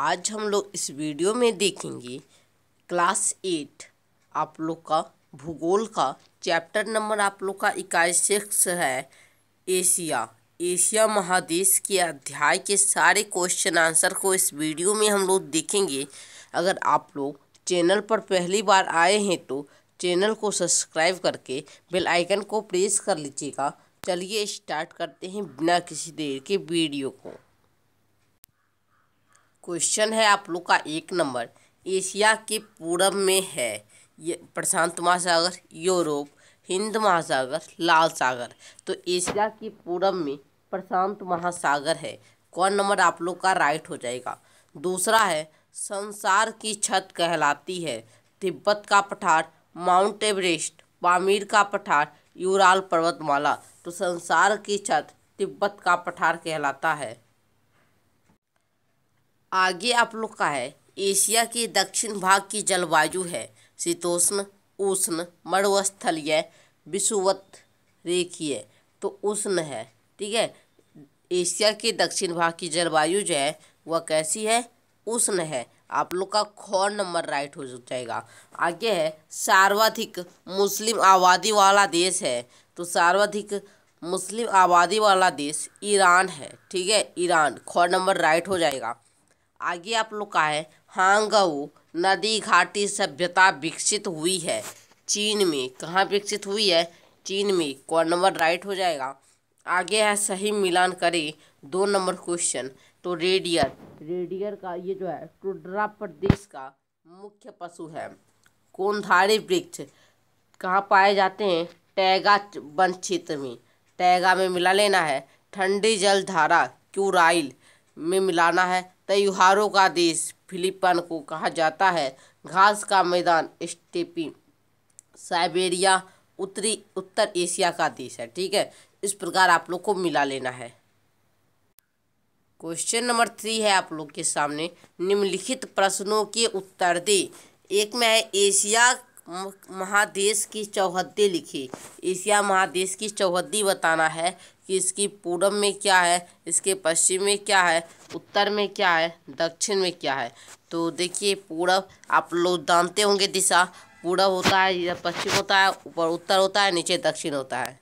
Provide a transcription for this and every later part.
आज हम लोग इस वीडियो में देखेंगे क्लास एट आप लोग का भूगोल का चैप्टर नंबर आप लोग का इकाई सिक्स है एशिया एशिया महादेश के अध्याय के सारे क्वेश्चन आंसर को इस वीडियो में हम लोग देखेंगे अगर आप लोग चैनल पर पहली बार आए हैं तो चैनल को सब्सक्राइब करके बेल आइकन को प्रेस कर लीजिएगा चलिए स्टार्ट करते हैं बिना किसी देर के वीडियो को क्वेश्चन है आप लोग का एक नंबर एशिया के पूर्व में है ये प्रशांत महासागर यूरोप हिंद महासागर लाल सागर तो एशिया के पूर्व में प्रशांत महासागर है कौन नंबर आप लोग का राइट हो जाएगा दूसरा है संसार की छत कहलाती है तिब्बत का पठार माउंट एवरेस्ट पामीर का पठार यूराल पर्वतमाला तो संसार की छत तिब्बत का पठार कहलाता है आगे आप लोग का है एशिया के दक्षिण भाग की जलवायु है शीतोष्ण उष्ण मरुस्थलीय विषुवत रेखीय तो उष्ण है ठीक है एशिया के दक्षिण भाग की जलवायु जो है वह कैसी है उष्ण है आप लोग का खौर नंबर राइट हो जाएगा आगे है सर्वाधिक मुस्लिम आबादी वाला देश है तो सर्वाधिक मुस्लिम आबादी वाला देश ईरान है ठीक है ईरान खौर नंबर राइट हो जाएगा आगे आप लोग का है हांगऊ नदी घाटी सभ्यता विकसित हुई है चीन में कहाँ विकसित हुई है चीन में कौन नंबर राइट हो जाएगा आगे है सही मिलान करें दो नंबर क्वेश्चन तो रेडियर रेडियर का ये जो है टुड्रा प्रदेश का मुख्य पशु है कोनधारी वृक्ष कहाँ पाए जाते हैं टैगा वन क्षेत्र में टैगा में मिला लेना है ठंडी जल धारा क्यूराइल में मिलाना है त्योहारों का देश फिलिपन को कहा जाता है घास का मैदान स्टेपी साइबेरिया उत्तरी उत्तर एशिया का देश है ठीक है इस प्रकार आप लोग को मिला लेना है क्वेश्चन नंबर थ्री है आप लोग के सामने निम्नलिखित प्रश्नों के उत्तर दे एक में है एशिया महादेश की चौहद्दी लिखी एशिया महादेश की चौहद्दी बताना है कि इसकी पूर्व में क्या है इसके पश्चिम में क्या है उत्तर में क्या है दक्षिण में क्या है तो देखिए पूर्व आप लोग जानते होंगे दिशा पूर्व होता है या पश्चिम होता है ऊपर उत्तर होता है नीचे दक्षिण होता है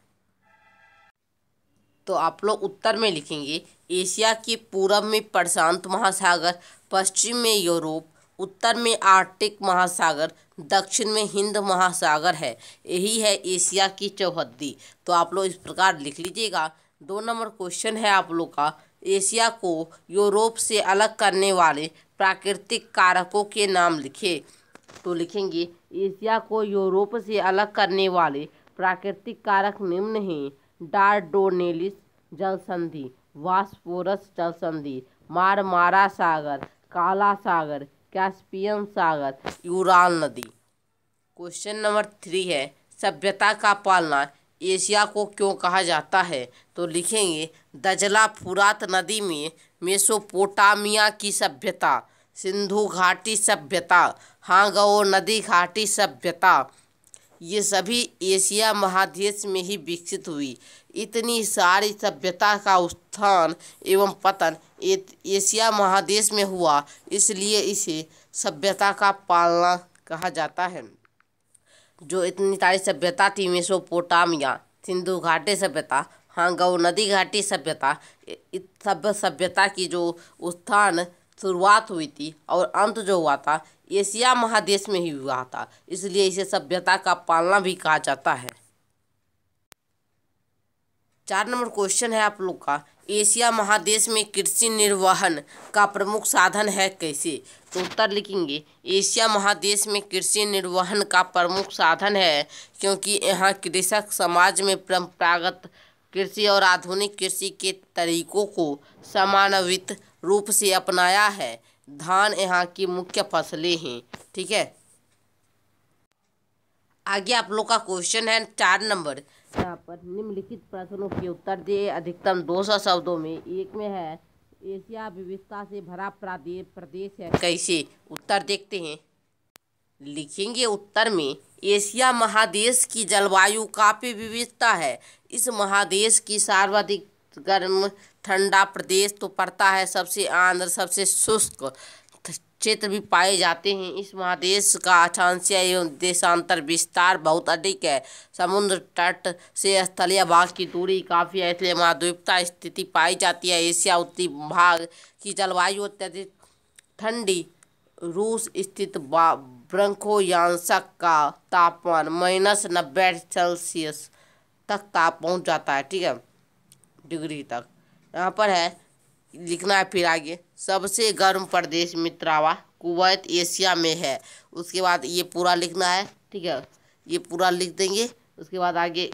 तो आप लोग उत्तर में लिखेंगे एशिया की पूर्व में प्रशांत महासागर पश्चिम में यूरोप उत्तर में आर्टिक महासागर दक्षिण में हिंद महासागर है यही है एशिया की चौहद्दी तो आप लोग इस प्रकार लिख लीजिएगा दो नंबर क्वेश्चन है आप लोग का एशिया को यूरोप से अलग करने वाले प्राकृतिक कारकों के नाम लिखे तो लिखेंगे एशिया को यूरोप से अलग करने वाले प्राकृतिक कारक निम्न हैं डारडोनेलिस जलसंधि वास्पोरस जलसंधि मारमारा सागर काला सागर कैस्पियन सागर यूराल नदी क्वेश्चन नंबर थ्री है सभ्यता का पालना एशिया को क्यों कहा जाता है तो लिखेंगे दजला फुरात नदी में मेसोपोटामिया की सभ्यता सिंधु घाटी सभ्यता हांगओ नदी घाटी सभ्यता ये सभी एशिया महादेश में ही विकसित हुई इतनी सारी सभ्यता का उत्थान एवं पतन एशिया महादेश में हुआ इसलिए इसे सभ्यता का पालना कहा जाता है जो इतनी सारी सभ्यता थी मेसोपोटामिया सिंधु घाटी सभ्यता हांगव नदी घाटी सभ्यता सब सभ्यता की जो उत्थान शुरुआत हुई थी और अंत जो हुआ था एशिया महादेश में ही हुआ था इसलिए इसे सभ्यता का पालना भी कहा जाता है चार नंबर क्वेश्चन है आप लोग का एशिया महादेश में कृषि निर्वहन का प्रमुख साधन है कैसे तो उत्तर लिखेंगे एशिया महादेश में कृषि निर्वहन का प्रमुख साधन है क्योंकि यहाँ कृषक समाज में परंपरागत कृषि और आधुनिक कृषि के तरीकों को समानवित रूप से अपनाया है धान यहाँ की मुख्य फसलें हैं ठीक है आगे आप लोग का क्वेश्चन है चार नंबर यहाँ पर निम्नलिखित प्रश्नों के उत्तर दिए अधिकतम दो सौ शब्दों में एक में है एशिया विविधता से भरा प्रदेश प्रदेश है कैसे उत्तर देखते हैं लिखेंगे उत्तर में एशिया महादेश की जलवायु काफ़ी विविधता है इस महादेश की सर्वाधिक गर्म ठंडा प्रदेश तो पड़ता है सबसे आंध्र सबसे शुष्क क्षेत्र भी पाए जाते हैं इस महादेश का अक्षांश एवं देशांतर विस्तार बहुत अधिक है समुद्र तट से स्थलीय भाग की दूरी काफ़ी है इसलिए महाद्वीपता स्थिति पाई जाती है एशिया उत्तरी भाग की जलवायु अत्यधिक ठंडी रूस स्थित ब्रंकोयांशक का तापमान माइनस नब्बे सेल्सियस तक ताप पहुँच जाता है ठीक है डिग्री तक यहाँ पर है लिखना है फिर आगे सबसे गर्म प्रदेश मित्रावा कुवैत एशिया में है उसके बाद ये पूरा लिखना है ठीक है ये पूरा लिख देंगे उसके बाद आगे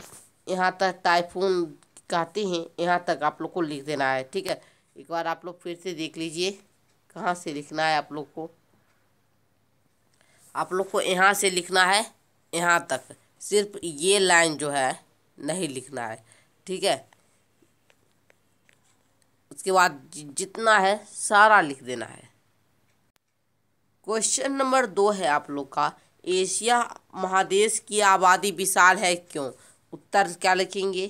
यहाँ तक टाइफून कहते हैं यहाँ तक आप लोग को लिख देना है ठीक है एक बार आप लोग फिर से देख लीजिए कहाँ से लिखना है आप लोग को आप लोग को यहाँ से लिखना है यहाँ तक सिर्फ ये लाइन जो है नहीं लिखना है ठीक है उसके बाद जितना है सारा लिख देना है क्वेश्चन नंबर दो है आप लोग का एशिया महादेश की आबादी विशाल है क्यों उत्तर क्या लिखेंगे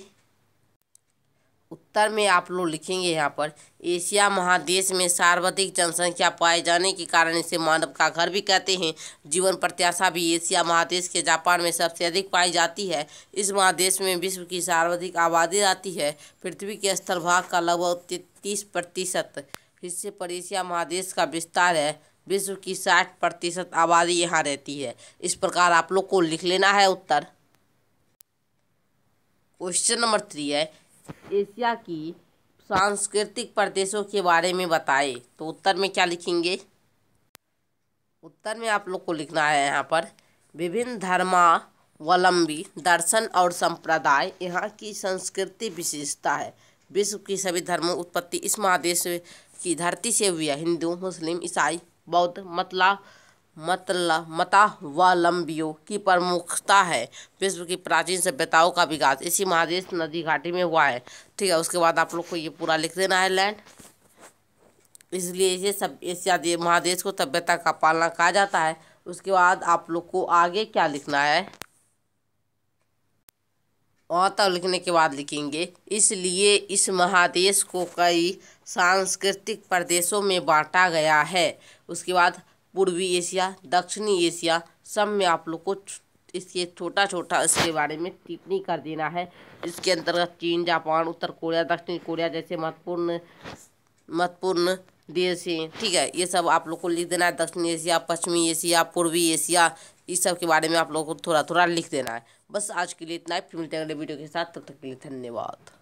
उत्तर में आप लोग लिखेंगे यहाँ पर एशिया महादेश में सर्वाधिक जनसंख्या पाए जाने के कारण इसे मानव का घर भी कहते हैं जीवन प्रत्याशा भी एशिया महादेश के जापान में सबसे अधिक पाई जाती है इस महादेश में विश्व की सर्वाधिक आबादी रहती है पृथ्वी के स्थल भाग का लगभग तैतीस प्रतिशत हिस्से पर एशिया महादेश का विस्तार है विश्व की साठ प्रतिशत आबादी यहाँ रहती है इस प्रकार आप लोग को लिख लेना है उत्तर क्वेश्चन नंबर थ्री है एशिया की सांस्कृतिक प्रदेशों के बारे में बताए तो उत्तर में क्या लिखेंगे उत्तर में आप लोग को लिखना है यहाँ पर विभिन्न धर्मावलंबी दर्शन और संप्रदाय यहाँ की संस्कृति विशेषता है विश्व की सभी धर्म उत्पत्ति इस महादेश की धरती से हुई है हिंदू मुस्लिम ईसाई बौद्ध मतला मतला मतावालंबियों की प्रमुखता है विश्व की प्राचीन सभ्यताओं का विकास इसी महादेश नदी घाटी में हुआ है ठीक है उसके बाद आप लोग को ये पूरा लिख देना है लैंड इसलिए इसे सब एशिया महादेश को सभ्यता का पालना कहा जाता है उसके बाद आप लोग को आगे क्या लिखना है और लिखने के बाद लिखेंगे इसलिए इस महादेश को कई सांस्कृतिक प्रदेशों में बांटा गया है उसके बाद पूर्वी एशिया दक्षिणी एशिया सब में आप लोग को इसके छोटा छोटा इसके बारे में टिप्पणी कर देना है इसके अंतर्गत चीन जापान उत्तर कोरिया दक्षिण कोरिया जैसे महत्वपूर्ण महत्वपूर्ण देश हैं ठीक है ये सब आप लोग को लिख देना है दक्षिण एशिया पश्चिमी एशिया पूर्वी एशिया इस सब के बारे में आप लोगों को थोड़ा थोड़ा लिख देना है बस आज के लिए इतना ही फिर मिलते हैं अगले वीडियो के साथ तब तक के लिए धन्यवाद